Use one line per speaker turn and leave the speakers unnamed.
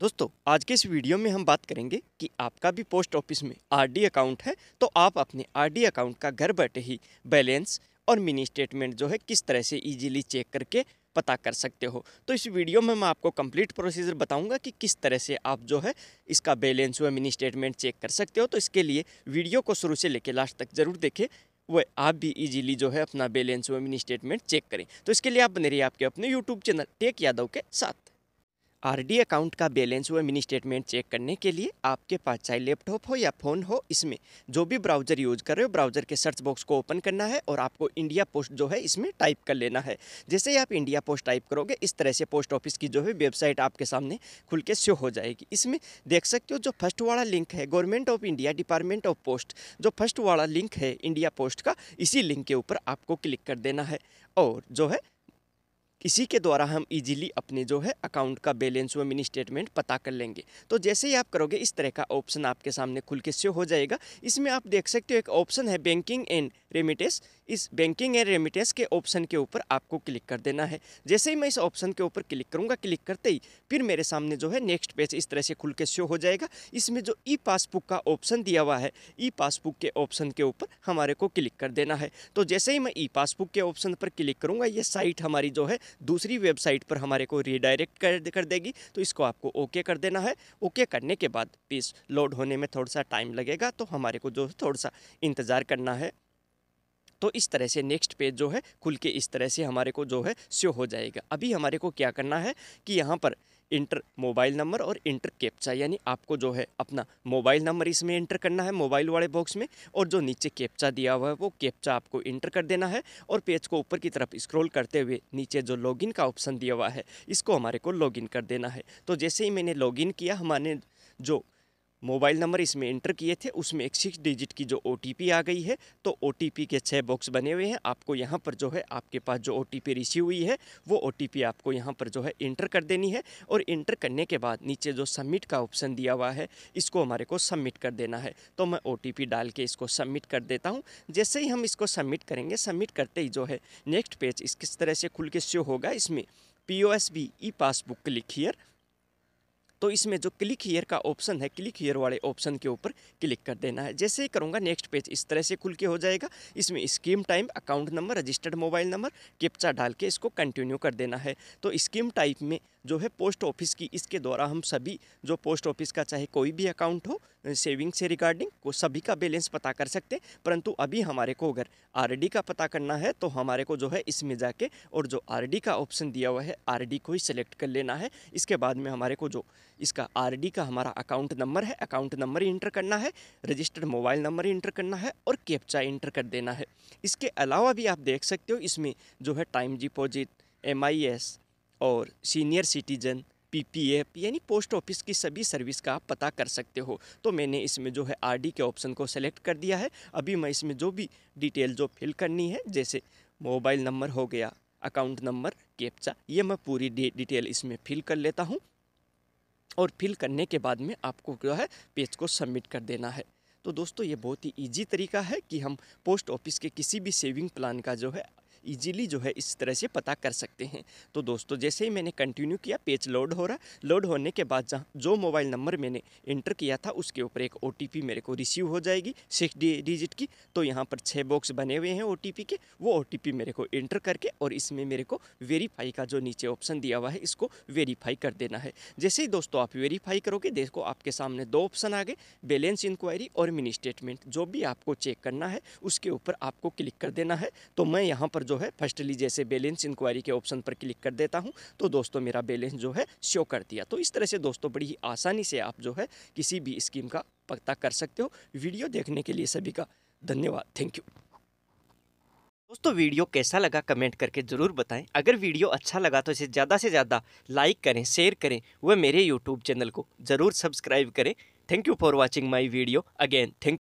दोस्तों आज के इस वीडियो में हम बात करेंगे कि आपका भी पोस्ट ऑफिस में आरडी अकाउंट है तो आप अपने आरडी अकाउंट का घर बैठे ही बैलेंस और मिनी स्टेटमेंट जो है किस तरह से इजीली चेक करके पता कर सकते हो तो इस वीडियो में मैं आपको कंप्लीट प्रोसीजर बताऊंगा कि किस तरह से आप जो है इसका बैलेंस व मिनी स्टेटमेंट चेक कर सकते हो तो इसके लिए वीडियो को शुरू से लेकर लास्ट तक ज़रूर देखें वह आप भी इजीली जो है अपना बैलेंस व मिनी स्टेटमेंट चेक करें तो इसके लिए आप बने रहिए आपके अपने यूट्यूब चैनल टेक यादव के साथ आरडी अकाउंट का बैलेंस व मिनी स्टेटमेंट चेक करने के लिए आपके पास चाहे लैपटॉप हो या फ़ोन हो इसमें जो भी ब्राउज़र यूज कर रहे हो ब्राउज़र के सर्च बॉक्स को ओपन करना है और आपको इंडिया पोस्ट जो है इसमें टाइप कर लेना है जैसे ही आप इंडिया पोस्ट टाइप करोगे इस तरह से पोस्ट ऑफिस की जो है वेबसाइट आपके सामने खुल के शो हो जाएगी इसमें देख सकते हो जो फर्स्ट वाला लिंक है government of India department of post जो फर्स्ट वाला लिंक है इंडिया पोस्ट का इसी लिंक के ऊपर आपको क्लिक कर देना है और जो है इसी के द्वारा हम इजीली अपने जो है अकाउंट का बैलेंस व मिनी स्टेटमेंट पता कर लेंगे तो जैसे ही आप करोगे इस तरह का ऑप्शन आपके सामने खुल के शो हो जाएगा इसमें आप देख सकते हो एक ऑप्शन है बैंकिंग एंड रेमिटेंस इस बैंकिंग एंड रेमिटेंस के ऑप्शन के ऊपर आपको क्लिक कर देना है जैसे ही मैं इस ऑप्शन के ऊपर क्लिक करूँगा क्लिक करते ही फिर मेरे सामने जो है नेक्स्ट पेज इस तरह से खुल के शो हो जाएगा इसमें जो ई पासबुक का ऑप्शन दिया हुआ है ई पासबुक के ऑप्शन के ऊपर हमारे को क्लिक कर देना है तो जैसे ही मैं ई पासबुक के ऑप्शन पर क्लिक करूँगा ये साइट हमारी जो है दूसरी वेबसाइट पर हमारे को रिडायरेक्ट कर, कर देगी तो इसको आपको ओके कर देना है ओके करने के बाद पेज लोड होने में थोड़ा सा टाइम लगेगा तो हमारे को जो थोड़ा सा इंतज़ार करना है तो इस तरह से नेक्स्ट पेज जो है खुल के इस तरह से हमारे को जो है शो हो जाएगा अभी हमारे को क्या करना है कि यहाँ पर इंटर मोबाइल नंबर और इंटर कैप्चा यानी आपको जो है अपना मोबाइल नंबर इसमें इंटर करना है मोबाइल वाले बॉक्स में और जो नीचे कैप्चा दिया हुआ है वो कैप्चा आपको इंटर कर देना है और पेज को ऊपर की तरफ स्क्रॉल करते हुए नीचे जो लॉगिन का ऑप्शन दिया हुआ है इसको हमारे को लॉगिन कर देना है तो जैसे ही मैंने लॉगिन किया हमारे जो मोबाइल नंबर इसमें इंटर किए थे उसमें एक सिक्स डिजिट की जो ओ आ गई है तो ओ के छः बॉक्स बने हुए हैं आपको यहाँ पर जो है आपके पास जो ओ रिसीव हुई है वो ओ आपको यहाँ पर जो है इंटर कर देनी है और इंटर करने के बाद नीचे जो सबमिट का ऑप्शन दिया हुआ है इसको हमारे को सबमिट कर देना है तो मैं ओ डाल के इसको सबमिट कर देता हूँ जैसे ही हम इसको सबमिट करेंगे सबमिट करते ही जो है नेक्स्ट पेज इस किस तरह से खुल के शो होगा इसमें P O S B e passbook click here तो इसमें जो क्लिक हीयर का ऑप्शन है क्लिक हीयर वाले ऑप्शन के ऊपर क्लिक कर देना है जैसे ही करूँगा नेक्स्ट पेज इस तरह से खुल के हो जाएगा इसमें scheme time account number registered mobile number captcha डाल के इसको कंटिन्यू कर देना है तो स्कीम टाइप में जो है पोस्ट ऑफिस की इसके द्वारा हम सभी जो पोस्ट ऑफिस का चाहे कोई भी अकाउंट हो सेविंग से रिगार्डिंग को सभी का बैलेंस पता कर सकते हैं परंतु अभी हमारे को अगर आरडी का पता करना है तो हमारे को जो है इसमें जाके और जो आरडी का ऑप्शन दिया हुआ है आरडी को ही सिलेक्ट कर लेना है इसके बाद में हमारे को जो इसका आरडी का हमारा अकाउंट नंबर है अकाउंट नंबर इंटर करना है रजिस्टर्ड मोबाइल नंबर इंटर करना है और कैप्चा इंटर कर देना है इसके अलावा भी आप देख सकते हो इसमें जो है टाइम डिपॉजिट एम और senior citizen P P F यानी पोस्ट ऑफिस की सभी सर्विस का आप पता कर सकते हो तो मैंने इसमें जो है आरडी के ऑप्शन को सेलेक्ट कर दिया है अभी मैं इसमें जो भी डिटेल जो फिल करनी है जैसे मोबाइल नंबर हो गया अकाउंट नंबर कैप्चा ये मैं पूरी डिटेल इसमें फिल कर लेता हूँ और फिल करने के बाद में आपको जो है पेज को सबमिट कर देना है तो दोस्तों ये बहुत ही ईजी तरीका है कि हम पोस्ट ऑफिस के किसी भी सेविंग प्लान का जो है इजीली जो है इस तरह से पता कर सकते हैं तो दोस्तों जैसे ही मैंने कंटिन्यू किया पेज लोड हो रहा लोड होने के बाद जहाँ जो मोबाइल नंबर मैंने इंटर किया था उसके ऊपर एक ओ मेरे को रिसीव हो जाएगी सिक्स डिजिट की तो यहाँ पर छः बॉक्स बने हुए हैं ओ के वो ओ मेरे को इंटर करके और इसमें मेरे को वेरीफाई का जो नीचे ऑप्शन दिया हुआ है इसको वेरीफाई कर देना है जैसे ही दोस्तों आप वेरीफाई करोगे देखो आपके सामने दो ऑप्शन आ गए बैलेंस इंक्वायरी और मिनी स्टेटमेंट जो भी आपको चेक करना है उसके ऊपर आपको क्लिक कर देना है तो मैं यहाँ पर जो है फर्स्टली जैसे बैलेंस इंक्वायरी के ऑप्शन पर क्लिक कर देता हूँ तो दोस्तों मेरा बैलेंस जो है शो कर दिया तो इस तरह से दोस्तों बड़ी ही आसानी से आप जो है किसी भी स्कीम का पता कर सकते हो वीडियो देखने के लिए सभी का धन्यवाद थैंक यू दोस्तों वीडियो कैसा लगा कमेंट करके ज़रूर बताएं अगर वीडियो अच्छा लगा तो इसे ज़्यादा से ज़्यादा लाइक करें शेयर करें वह मेरे यूट्यूब चैनल को ज़रूर सब्सक्राइब करें thank you for watching my video again thank